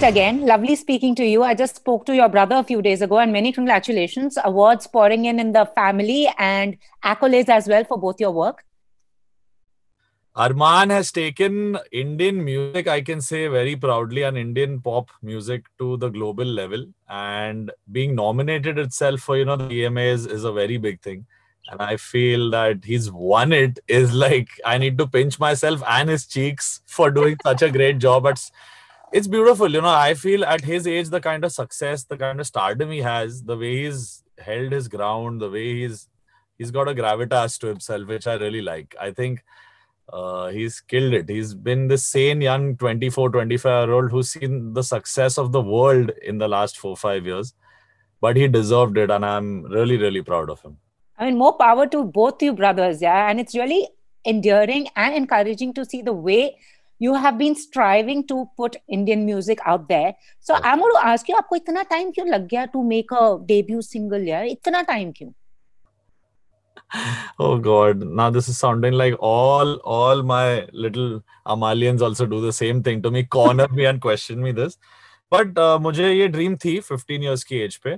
Amit, again, lovely speaking to you. I just spoke to your brother a few days ago, and many congratulations. Awards pouring in in the family and accolades as well for both your work. Arman has taken Indian music, I can say very proudly, and Indian pop music to the global level. And being nominated itself for, you know, the EMAs is a very big thing. And I feel that he's won it is like, I need to pinch myself and his cheeks for doing such a great job at it's beautiful you know i feel at his age the kind of success the kind of stardom he has the way he's held his ground the way he's he's got a gravitas to himself which i really like i think uh, he's killed it he's been the same young 24 25 year old who's seen the success of the world in the last 4 5 years but he deserved it and i'm really really proud of him i mean more power to both you brothers yeah and it's really endearing and encouraging to see the way you you have been striving to put Indian music out there I'm going to ask you: आपको इतना time क्यों लग गया to make a debut single? यार इतना time क्यों oh god now this is sounding like all all my little amalians also do the same thing to me corner me and question me this but uh, मुझे ये dream थी 15 years की age पे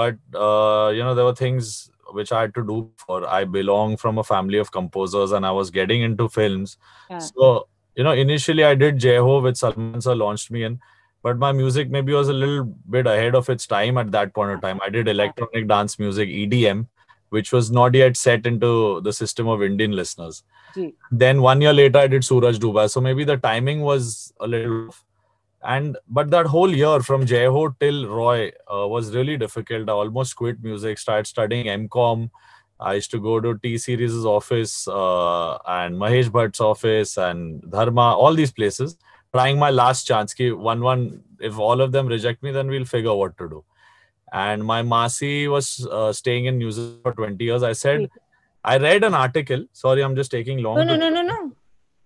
but uh, you know there were things which I had to do for I belong from a family of composers and I was getting into films yeah. so you know, initially I did Jeho with Salman sir launched me in, but my music maybe was a little bit ahead of its time at that point of time. I did electronic dance music, EDM, which was not yet set into the system of Indian listeners. Then one year later, I did Suraj Duba. So maybe the timing was a little off. And but that whole year from Jeho till Roy uh, was really difficult. I almost quit music, started studying MCOM. I used to go to T Series' office uh, and Mahesh Bhatt's office and Dharma, all these places, trying my last chance. Ki one one, if all of them reject me, then we'll figure what to do. And my Masi was uh, staying in news for 20 years. I said, I read an article. Sorry, I'm just taking long. No, no, no, no, no.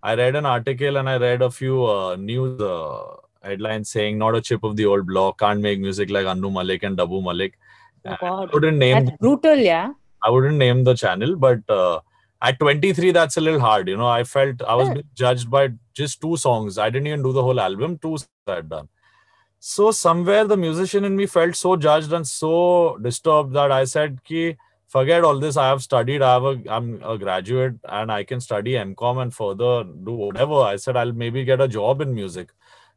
I read an article and I read a few uh, news uh, headlines saying, not a chip of the old block, can't make music like Anu Malik and Dabu Malik. Oh, God. I couldn't name. That's brutal, yeah I wouldn't name the channel, but uh, at 23, that's a little hard. You know, I felt I was yeah. judged by just two songs. I didn't even do the whole album. Two I had done. So somewhere the musician in me felt so judged and so disturbed that I said, "Ki forget all this. I have studied. I have a. I'm a graduate and I can study MCom and further do whatever." I said, "I'll maybe get a job in music."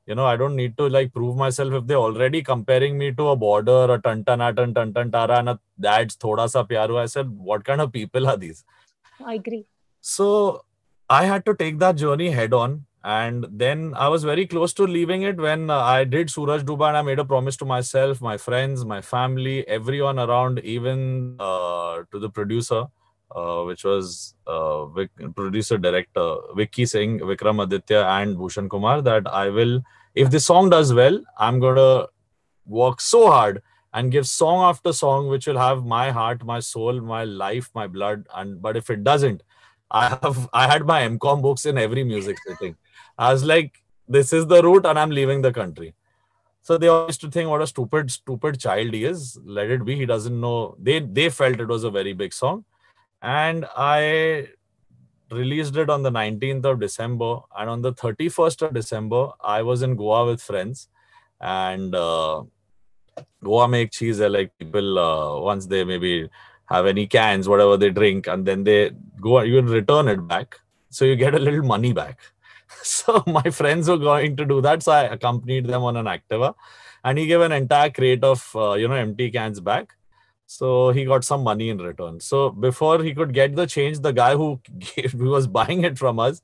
you know i don't need to like prove myself if they're already comparing me to a border a tantanatan tantantara and a dad's thoda sa pyar i said what kind of people are these i agree so i had to take that journey head on and then i was very close to leaving it when uh, i did suraj duba and i made a promise to myself my friends my family everyone around even uh, to the producer uh, which was uh, Vic, producer director Vicky Singh, Vikram Aditya, and Bhushan Kumar. That I will, if this song does well, I'm gonna work so hard and give song after song, which will have my heart, my soul, my life, my blood. And but if it doesn't, I have I had my MCOM books in every music setting I was like, this is the route, and I'm leaving the country. So they always to think what a stupid, stupid child he is. Let it be. He doesn't know. They they felt it was a very big song and I released it on the 19th of December. And on the 31st of December, I was in Goa with friends. And uh, Goa make cheese. Like people, uh, once they maybe have any cans, whatever they drink, and then they go, you return it back. So you get a little money back. So my friends were going to do that. So I accompanied them on an Activa. And he gave an entire crate of, uh, you know, empty cans back so he got some money in return. So before he could get the change, the guy who, gave, who was buying it from us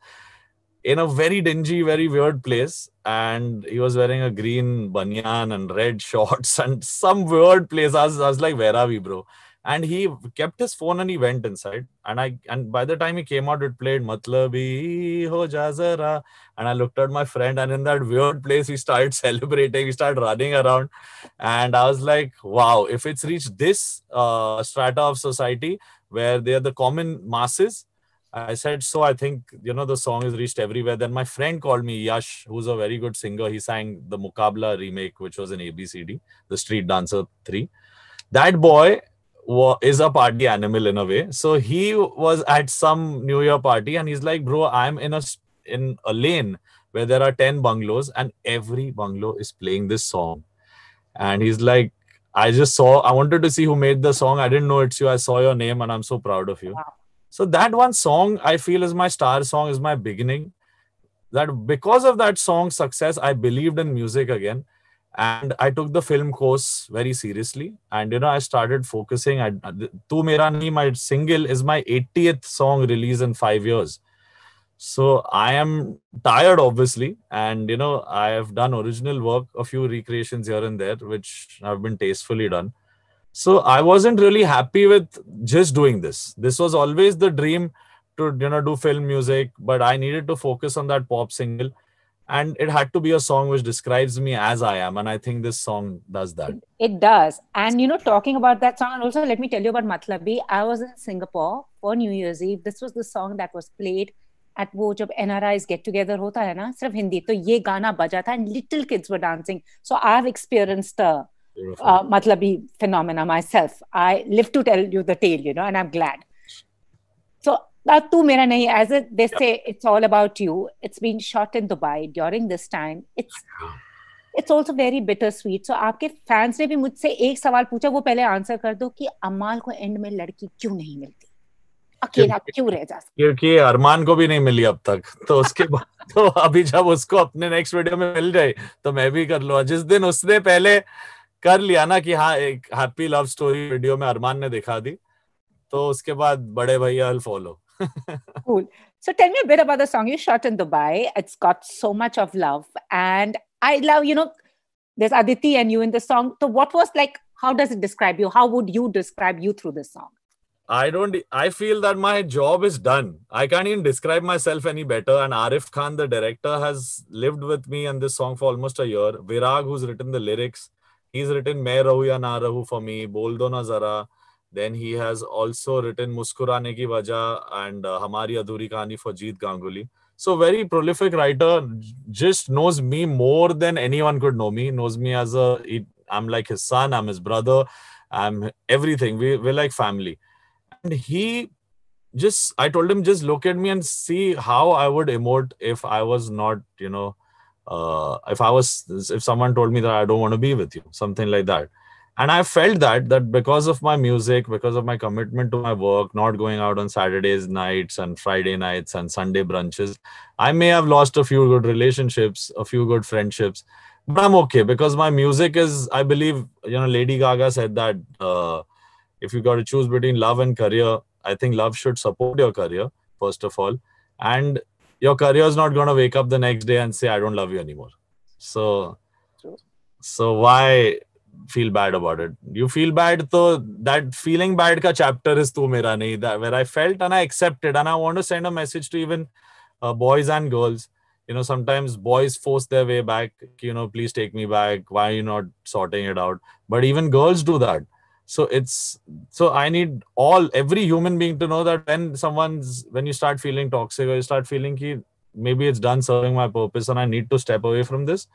in a very dingy, very weird place. And he was wearing a green banyan and red shorts and some weird place. I was, I was like, where are we, bro? and he kept his phone and he went inside and i and by the time he came out it played matlabi ho jazara and i looked at my friend and in that weird place he we started celebrating he started running around and i was like wow if it's reached this uh, strata of society where they are the common masses I said, so I think, you know, the song is reached everywhere. Then my friend called me Yash, who's a very good singer. He sang the Mukabla remake, which was an ABCD, the Street Dancer 3. That boy is a party animal in a way. So he was at some New Year party and he's like, bro, I'm in a in a lane where there are 10 bungalows and every bungalow is playing this song. And he's like, I just saw, I wanted to see who made the song. I didn't know it's you. I saw your name and I'm so proud of you. Wow. So that one song I feel is my star song, is my beginning. That because of that song success, I believed in music again and i took the film course very seriously and you know i started focusing I, uh, tu mera ni my single is my 80th song release in 5 years so i am tired obviously and you know i have done original work a few recreations here and there which have been tastefully done so i wasn't really happy with just doing this this was always the dream to you know do film music but i needed to focus on that pop single and it had to be a song which describes me as i am and i think this song does that it does and you know talking about that song and also let me tell you about matlabi i was in singapore for new year's eve this was the song that was played at वो जब NRIs get together, get together होता है ना सिर्फ हिंदी तो ये गाना बजा था and little kids were dancing so I have experienced मतलब ही phenomena myself I live you tell you the tell you know and I am Now, tu mera nahi, as it, they yep. say, it's all about you. It's been shot in Dubai during this time. It's it's also very bittersweet. So, आपके fans ने भी मुझसे एक सवाल पूछा वो पहले answer कर दो कि अमाल को एंड में लड़की क्यों नहीं मिलती अकेला क्यों रह जा क्योंकि अरमान को भी नहीं मिली अब तक तो उसके बाद तो अभी जब उसको अपने नेक्स्ट वीडियो में मिल जाए तो मैं भी कर लूंगा जिस दिन उसने पहले कर लिया ना कि हाँ एक हैप्पी लव स्टोरी वीडियो में अरमान ने दिखा दी तो उसके बाद बड़े भैया follow cool. So tell me a bit about the song you shot in Dubai. It's got so much of love. And I love, you know, there's Aditi and you in the song. So what was like, how does it describe you? How would you describe you through this song? I don't, I feel that my job is done. I can't even describe myself any better. And Arif Khan, the director, has lived with me and this song for almost a year. Virag, who's written the lyrics, he's written Main Rahu Ya Na Rahu for me, Bol Do Na Zara then he has also written Muskurane Ki Wajah and uh, Hamari Adhuri Kahani for Jeet Ganguly. So very prolific writer, just knows me more than anyone could know me. Knows me as a, he, I'm like his son, I'm his brother, I'm everything. We, we're like family. And he just, I told him, just look at me and see how I would emote if I was not, you know, uh, if I was, if someone told me that I don't want to be with you, something like that and i felt that that because of my music because of my commitment to my work not going out on saturdays nights and friday nights and sunday brunches i may have lost a few good relationships a few good friendships but i'm okay because my music is i believe you know lady gaga said that uh, if you got to choose between love and career i think love should support your career first of all and your career is not going to wake up the next day and say i don't love you anymore so so why feel bad about it. You feel bad, so that feeling bad ka chapter is to mera nahi, that where I felt and I accepted. And I want to send a message to even uh, boys and girls. You know, sometimes boys force their way back, you know, please take me back. Why are you not sorting it out? But even girls do that. So it's so I need all every human being to know that when someone's when you start feeling toxic or you start feeling ki, maybe it's done serving my purpose and I need to step away from this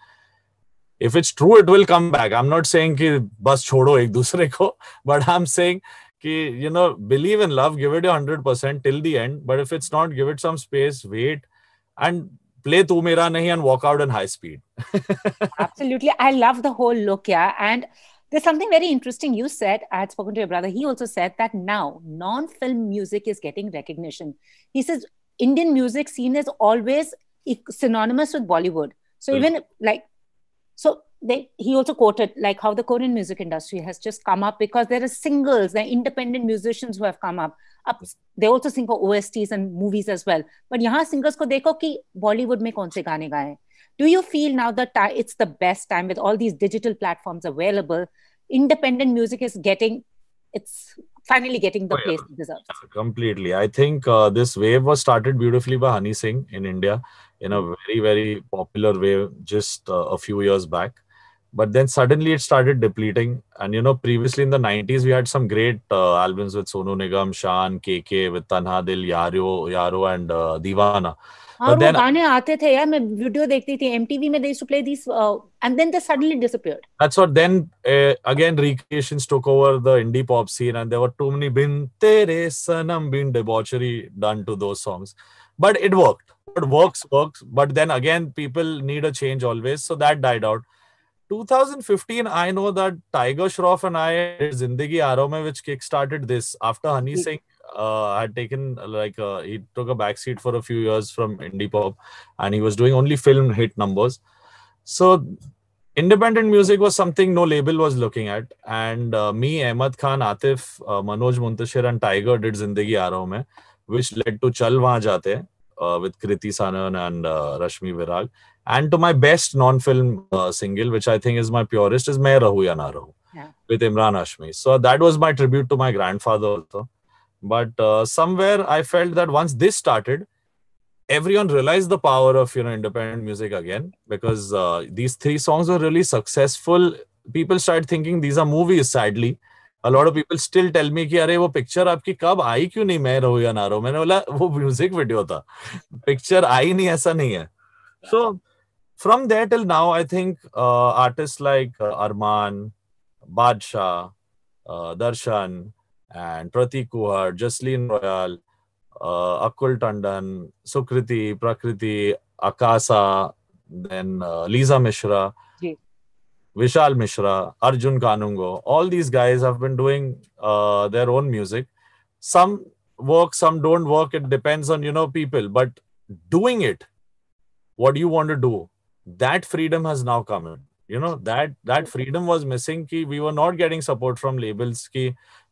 if it's true it will come back i'm not saying ki bas chodo ek dusre but i'm saying ki you know believe in love give it your 100% till the end but if it's not give it some space wait and play tu mera nahi and walk out in high speed absolutely i love the whole look yeah and there's something very interesting you said i had spoken to your brother he also said that now non-film music is getting recognition he says indian music scene is always synonymous with bollywood so hmm. even like so they, he also quoted like how the Korean music industry has just come up because there are singles, there are independent musicians who have come up. up they also sing for OSTs and movies as well. But yahan singers ko dekho ki Bollywood mein kaun se gaane gaye. Do you feel now that it's the best time with all these digital platforms available? Independent music is getting its finally getting the oh, place yeah. it deserves. Completely. I think uh, this wave was started beautifully by Honey Singh in India in a very, very popular wave just uh, a few years back. But then suddenly it started depleting. And, you know, previously in the 90s, we had some great uh, albums with Sonu Nigam, Shan, KK, with Tanha Dil, Yaro, Yaro and uh, Divana. और वो गाने आते थे यार मैं video देखती थी MTV में they to play this and then they suddenly disappeared that's what then again recreation took over the indie pop scene and there were too many Bin Tere Sanam Bin debauchery done to those songs but it worked but works works but then again people need a change always so that died out 2015 I know that Tiger Shroff and I जिंदगी आरो में which kick started this after Honey Singh uh, had taken like uh, he took a backseat for a few years from indie pop, and he was doing only film hit numbers. So independent music was something no label was looking at, and uh, me, Ahmed Khan, Atif, uh, Manoj Muntashir, and Tiger did Zindagi Aaro which led to Chal Wahan Jaate uh, with Kriti Sanan and uh, Rashmi Virag, and to my best non-film single, which I think is my purest, is Main Rahu Ya Na Rahu. Yeah. With Imran Ashmi. So that was my tribute to my grandfather also but uh, somewhere i felt that once this started everyone realized the power of you know independent music again because uh, these three songs were really successful people started thinking these are movies sadly a lot of people still tell me कि अरे वो picture आपकी कब आई क्यों नहीं मैं रहू या ना रहू मैंने बोला वो म्यूजिक वीडियो था पिक्चर आई नहीं ऐसा नहीं है so from there till now I think artist like Armaan Badshah Darshan and Pratik Kuhar, Jaslin Royal, uh, Akul Tandon, Sukriti, Prakriti, Akasa, then uh, Lisa Mishra, Vishal Mishra, Arjun Kanungo. All these guys have been doing uh, their own music. Some work, some don't work. It depends on, you know, people. But doing it, what do you want to do? That freedom has now come in. You know, that that freedom was missing. Ki we were not getting support from labels. Ki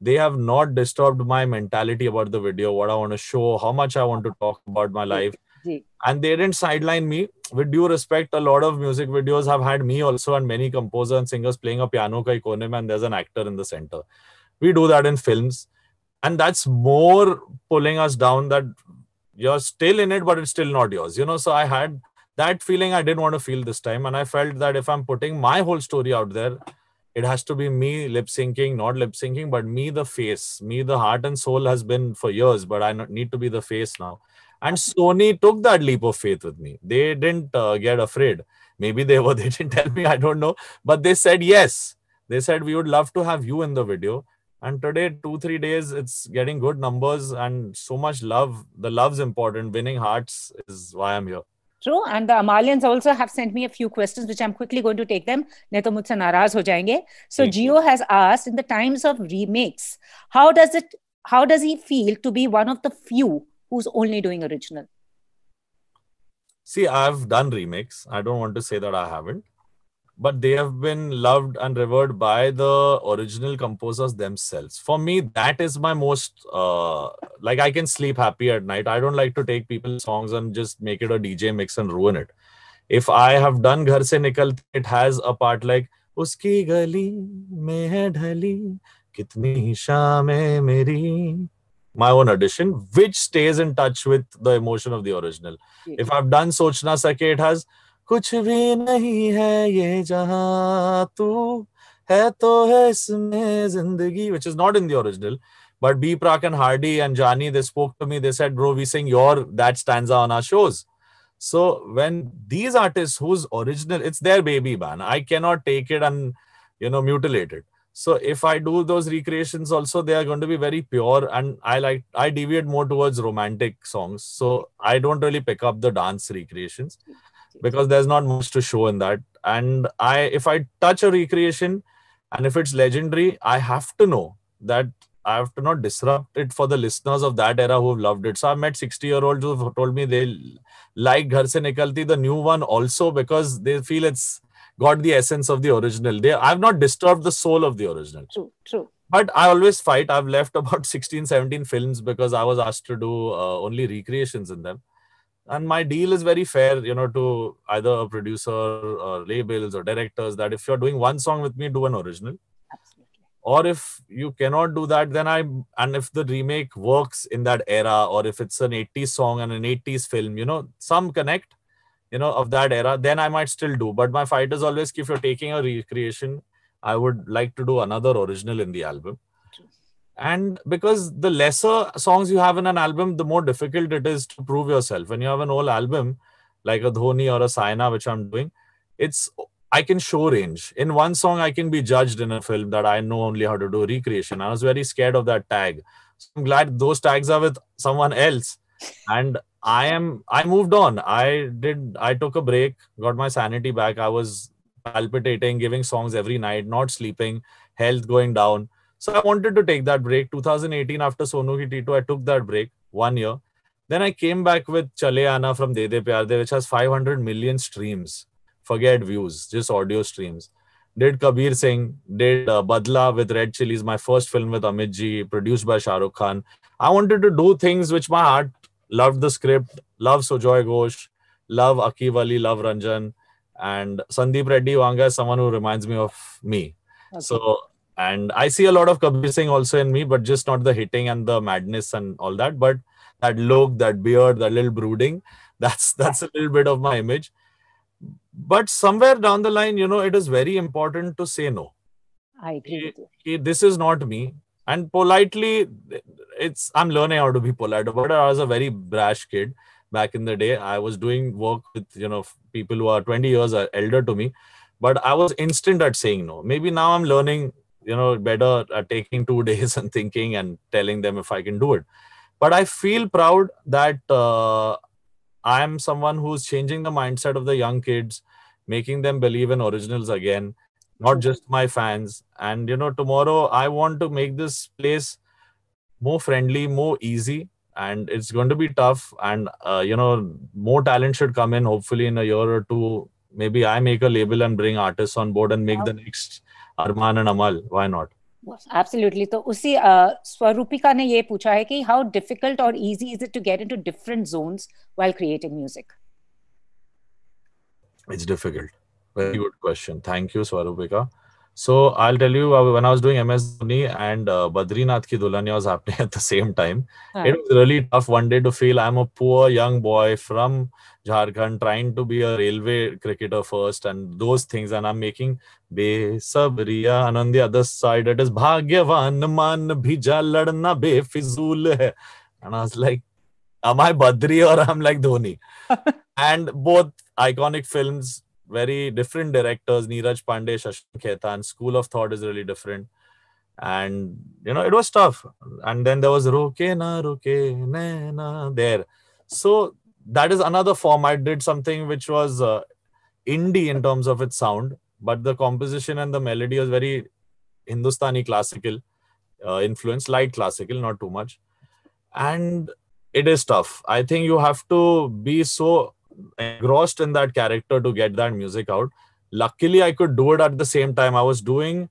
they have not disturbed my mentality about the video, what I want to show, how much I want to talk about my life. And they didn't sideline me. With due respect, a lot of music videos have had me also and many composers and singers playing a piano kai kone and there's an actor in the center. We do that in films. And that's more pulling us down that you're still in it, but it's still not yours. You know, so I had that feeling I didn't want to feel this time. And I felt that if I'm putting my whole story out there, it has to be me lip syncing, not lip syncing, but me the face, me the heart and soul has been for years, but I need to be the face now. And Sony took that leap of faith with me. They didn't uh, get afraid. Maybe they were, they didn't tell me, I don't know. But they said yes. They said, We would love to have you in the video. And today, two, three days, it's getting good numbers and so much love. The love's important. Winning hearts is why I'm here. True. And the uh, Amalians also have sent me a few questions, which I'm quickly going to take them. नहीं तो मुझसे नाराज हो जाएंगे. So Geo has asked, in the times of remakes, how does it, how does he feel to be one of the few who's only doing original? See, I've done remakes. I don't want to say that I haven't but they have been loved and revered by the original composers themselves. For me, that is my most uh, like I can sleep happy at night. I don't like to take people's songs and just make it a DJ mix and ruin it. If I have done Ghar Se Nikal, it has a part like Uski gali mein hai dhali, kitni shaam meri. My own addition, which stays in touch with the emotion of the original. If I've done Sochna Sake, it has which is not in the original but B Prak and Hardy and Jani they spoke to me they said bro we sing your that stanza on our shows so when these artists whose original it's their baby ban, I cannot take it and you know mutilate it so if I do those recreations also they are going to be very pure and I like I deviate more towards romantic songs so I don't really pick up the dance recreations because there's not much to show in that and i if i touch a recreation and if it's legendary i have to know that i have to not disrupt it for the listeners of that era who've loved it so i met 60 year olds who told me they like ghar se nikalti the new one also because they feel it's got the essence of the original they i've not disturbed the soul of the original true true but i always fight i've left about 16 17 films because i was asked to do uh, only recreations in them and my deal is very fair you know to either a producer or labels or directors that if you're doing one song with me do an original Absolutely. or if you cannot do that then i and if the remake works in that era or if it's an 80s song and an 80s film you know some connect you know of that era then i might still do but my fight is always if you're taking a recreation i would like to do another original in the album and because the lesser songs you have in an album the more difficult it is to prove yourself when you have an old album like a dhoni or a saina which i'm doing it's i can show range in one song i can be judged in a film that i know only how to do recreation i was very scared of that tag so i'm glad those tags are with someone else and i am i moved on i did i took a break got my sanity back i was palpitating giving songs every night not sleeping health going down so I wanted to take that break. 2018, after Sonu Ki Tito, I took that break, one year. Then I came back with Chale Ana from De De Pyar De, which has 500 million streams. Forget views, just audio streams. Did Kabir Singh, did uh, Badla with Red Chilies, my first film with Amit Ji, produced by Shah Rukh Khan. I wanted to do things which my heart loved the script, love Sojoy Ghosh, love Akiv Ali, love Ranjan. And Sandeep Reddy Wanga is someone who reminds me of me. Okay. So and i see a lot of kabir singh also in me but just not the hitting and the madness and all that but that look that beard that little brooding that's that's a little bit of my image but somewhere down the line you know it is very important to say no i agree you. this is not me and politely it's i'm learning how to be polite But i was a very brash kid back in the day i was doing work with you know people who are 20 years uh, elder to me but i was instant at saying no maybe now i'm learning you know better uh, taking two days and thinking and telling them if i can do it but i feel proud that uh, i am someone who's changing the mindset of the young kids making them believe in originals again not just my fans and you know tomorrow i want to make this place more friendly more easy and it's going to be tough and uh, you know more talent should come in hopefully in a year or two maybe i make a label and bring artists on board and make the next Armaan and Amaal why not absolutely तो उसी स्वरूपिका ने ये पूछा है कि how difficult और easy is it to get into different zones while creating music it's difficult very good question thank you Swarupika So I'll tell you, uh, when I was doing MS Dhoni and uh, Badrinath Ki Dulhania was happening at the same time, it was really tough one day to feel I'm a poor young boy from Jharkhand trying to be a railway cricketer first and those things. And I'm making Besabriya and on the other side it is Bhagyavan Man Bija Ladna Be Fizul hai. And I was like, am I Badri or I'm like Dhoni? and both iconic films very different directors neeraj pandey shashank khetan school of thought is really different and you know it was tough and then there was roke na roke na na there so that is another form i did something which was uh, indie in terms of its sound but the composition and the melody was very hindustani classical uh, influence light classical not too much and it is tough i think you have to be so engrossed in that character to get that music out. Luckily, I could do it at the same time. I was doing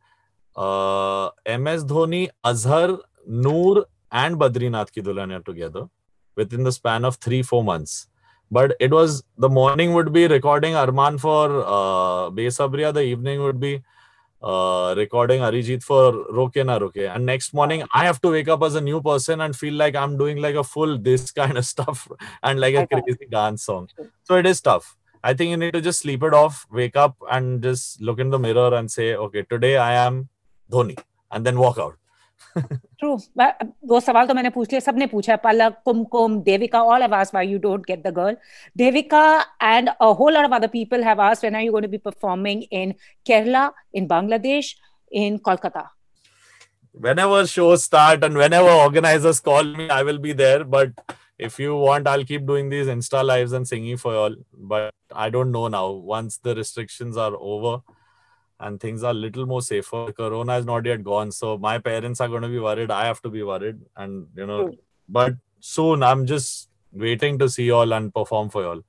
uh, MS Dhoni, Azhar, Noor, and Badrinath Ki Dulhania together within the span of three, four months. But it was the morning would be recording Arman for uh, Besabriya, the evening would be uh, recording Arijit for Roke Na Roke. And next morning, I have to wake up as a new person and feel like I'm doing like a full this kind of stuff and like a crazy dance song. So it is tough. I think you need to just sleep it off, wake up, and just look in the mirror and say, okay, today I am Dhoni, and then walk out. True वो सवाल तो मैंने पूछ लिया सबने पूछा Palak Kumkum Devika all have asked why you don't get the girl Devika and a whole lot of other people have asked when are you going to be performing in Kerala in Bangladesh in Kolkata whenever shows start and whenever organizers call me i will be there but if you want i'll keep doing these insta lives and singing for you all but i don't know now once the restrictions are over and things are a little more safer. Corona is not yet gone, so my parents are going to be worried. I have to be worried, and you know, mm. but soon I'm just waiting to see y'all and perform for y'all.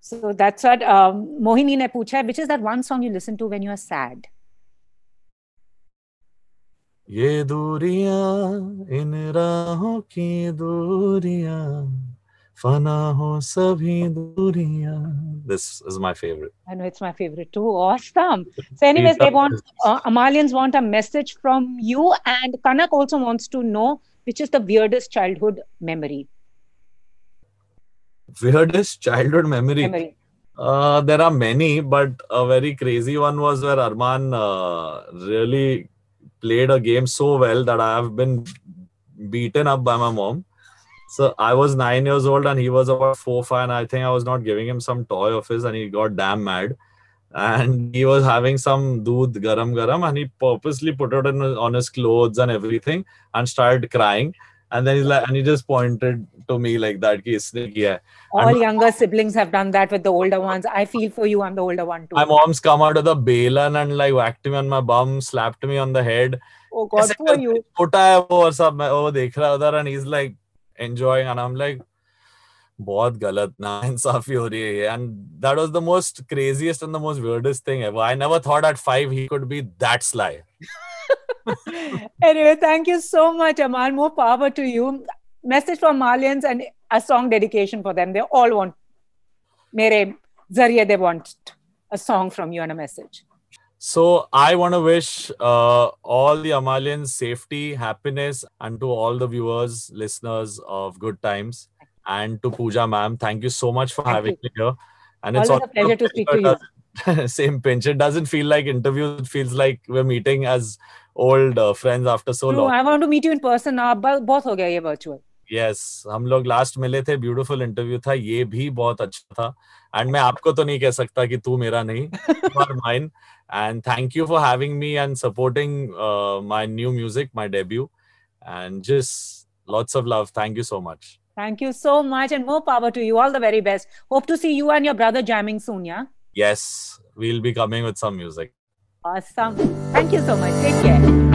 So that's what um, Mohini ne pucha which is that one song you listen to when you are sad. This is my favorite. I know it's my favorite too. Awesome. So, anyways, they want uh, Amalians want a message from you, and Kanak also wants to know which is the weirdest childhood memory. Weirdest childhood memory. Uh, there are many, but a very crazy one was where Arman uh, really played a game so well that I have been beaten up by my mom so I was nine years old and he was about four, five. And I think I was not giving him some toy of his and he got damn mad. And he was having some dood garam garam and he purposely put it in, on his clothes and everything and started crying. And then he's like, and he just pointed to me like that. Ki isne kiya. All and younger siblings have done that with the older ones. I feel for you. I'm the older one too. My mom's come out of the balan and like whacked me on my bum, slapped me on the head. Oh God, For you. छोटा है वो और सब मैं वो and he's like enjoying and i'm like बहुत गलत ना इंसाफी हो And that was the most craziest and the most weirdest thing ever. I never thought at 5 he could be that sly. anyway, thank you so much, Amal. More power to you. Message for Malians and a song dedication for them. They all want. मेरे जरिए they want a song from you and a message. So I want to wish uh, all the Amalians safety, happiness, and to all the viewers, listeners of Good Times, and to Pooja ma'am. Thank you so much for thank having you. me here. And Always it's a pleasure to speak to you. Same pinch. It doesn't feel like interview. It feels like we're meeting as old uh, friends after so long. I want to meet you in person. Now, both हो गया ये virtual. Yes yes, हम लोग last मिले थे beautiful interview था ये भी बहुत अच्छा था एंड मैं आपको तो नहीं कह सकता कि तू मेरा नहीं are mine and thank you for having me and supporting my new music my debut and just lots of love thank you so much thank you so much and more power to you all the very best hope to see you and your brother jamming soon yeah yes we'll be coming with some music awesome thank you so much take care